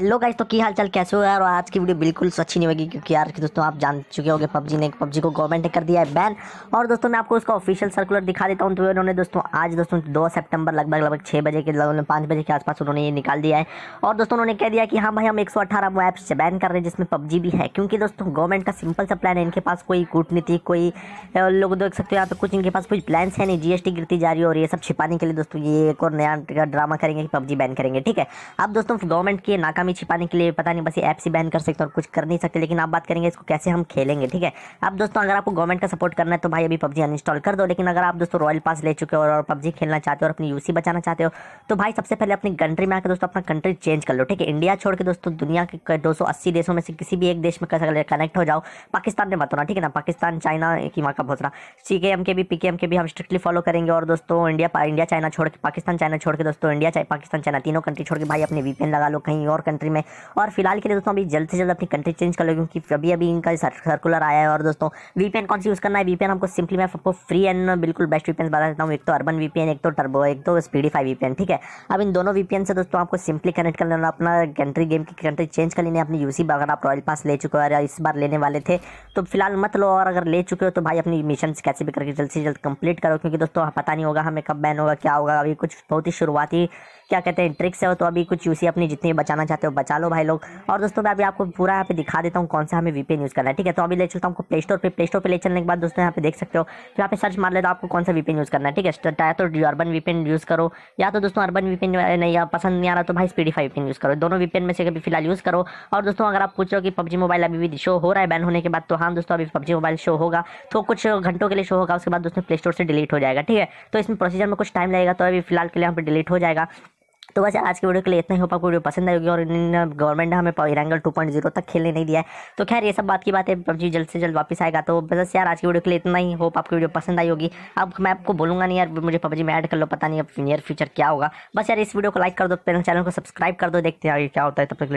hello guys तो की हाल चाल कैसे हो यार और आज की वीडियो बिल्कुल अच्छी नहीं होगी क्योंकि यार कि दोस्तों आप जान चुके होंगे पबजी ने पबजी को गवर्नमेंट ने कर दिया है बैन और दोस्तों मैं आपको उसका ऑफिशियल सर्कुलर दिखा देता हूँ तो उन्होंने दोस्तों आज दोस्तों दो सितंबर लगभग लगभग छः बजे के लगभग पाँच बजे के आसपास उन्होंने ये निकाल दिया है और दोस्तों उन्होंने कह दिया कि हाँ भाई हम एक सौ ऐप्स से बैन कर रहे हैं जिसमें पबजी भी है क्योंकि दोस्तों गवर्नमेंट का सिंपल सा प्लान है इनके पास कोई कूटनीति कोई लोग देख सकते हो यहाँ पर कुछ इनके पास कुछ प्लान्स है नहीं जीएसटी गिरती जा रही है और ये सब छिपाने के लिए दोस्तों ये एक और नया ड्रामा करेंगे कि पबजी बैन करेंगे ठीक है अब दोस्तों गवर्नमेंट की नाकामी नामी छिपाने के लिए पता नहीं बस ये ऐप से बैन कर सकते और कुछ कर नहीं सकते लेकिन आप बात करेंगे इसको कैसे हम खेलेंगे ठीक है अब दोस्तों अगर आपको गवर्नमेंट का सपोर्ट करना है तो भाई अभी पब्जी अनइंस्टॉल कर दो लेकिन अगर आप दोस्तों रॉयल पास ले चुके हो और पब्जी खेलना चाहते हो और अपनी यूसी बचाना चाहते हो तो भाई सबसे पहले अपनी कंट्री में आकर दोस्तों अपना कंट्री चेंज कर लो ठीक है इंडिया छोड़ के दोस्तों दुनिया के दो देशों में से किसी भी एक देश में कनेक्ट हो जाओ पाकिस्तान में मत होना ठीक है ना पाकिस्तान चाइना की वहाँ का भोसरा सी के एम के भी पी के भी हम स्ट्रिक्टली फॉलो करेंगे और दोस्तों इंडिया इंडिया चाइना छोड़ के पाकिस्तान चाइना छोड़ के दोस्तों इंडिया चाहे पाकिस्तान चाइना तीनों कंट्री छोड़ के भाई अपने वीपीएन लगा लो कहीं और कंट्री में और फिलहाल के लिए दोस्तों अभी जल्द से जल्द अपनी कंट्री चेंज कर लो क्योंकि अभी अभी इनका सर्कुलर आया है और दोस्तों वीपीएन कौन सी यूज़ करना है वीपीएन हमको सिंपली मैं आपको फ्री एंड बिल्कुल बेस्ट वीपीएन बता देता हूँ एक तो अर्बन वीपीएन एक तो टर्बो एक तो स्पीडीफाई वीपीएन ठीक है अब इन दोनों वीपीएन से दोस्तों आपको सिंपली कनेक्ट कर लेना अपना कंट्री गेम की कंट्री चेंज कर लेनी अपनी यूसी अगर आप रॉयल पास ले चुके हो और इस बार लेने वाले थे तो फिलहाल मत लो और अगर ले चुके हो तो भाई अपनी मिशन कैसे भी करके जल्द से जल्द कंप्लीट करो क्योंकि दोस्तों पता नहीं होगा हमें कब बैन होगा क्या होगा अभी कुछ बहुत ही शुरुआती क्या कहते हैं ट्रिक्स है तो अभी कुछ यूसी अपनी जितनी बचाना चाहते हो बचा लो भाई लोग और दोस्तों मैं अभी आपको पूरा यहाँ पे दिखा देता हूँ कौन सा हमें वीपीएन यूज़ करना है ठीक है तो अभी ले चलता हूँ आपको प्ले स्टोर पर प्ले स्टोर पर ले चलने के बाद दोस्तों यहाँ पे देख सकते हो तो यहाँ पे सर्च मार लेता आपको कौन सा वीपीएन यूज़ करना है ठीक है तो अर्बन वीपीएन यूज़ करो या तो दोस्तों अर्बन वीपीएन नहीं पसंद नहीं आ रहा तो भाई स्पीडीफाई वीपीएन यूज़ करो दोनों वीपीएन में से अभी फिलहाल यूज़ करो और दोस्तों अगर आप पूछ रहे हो कि पबजी मोबाइल अभी भी शो हो रहा है बैन होने के बाद तो हाँ दोस्तों अभी पबजी मोबाइल शो होगा तो कुछ घंटों के लिए शो होगा उसके बाद दोस्तों प्ले स्टोर से डिलीट हो जाएगा ठीक है तो इसमें प्रोसीजर में कुछ टाइम लगेगा तो अभी फिलहाल के लिए यहाँ पर डिलीट हो जाएगा तो वैसे आज की वीडियो के लिए इतना ही होप वीडियो पसंद आएगी और गवर्नमेंट ने हमें इरांगल टू पॉइंट जीरो तक खेलने नहीं दिया है तो खैर ये सब बात की बात है पबजी जल्द से जल्द वापस आएगा तो बस यार आज की वीडियो के लिए इतना ही होप आपकी वीडियो पसंद आई होगी अब मैं आपको बोलूँगा नहीं यार मुझे पबजी में ऐड कर लो पता नहीं अब नियर फ्यूचर क्या होगा बस यार इस वीडियो को लाइक कर दो चैनल को सब्सक्राइब कर दो देखते हैं क्या होता है तब तक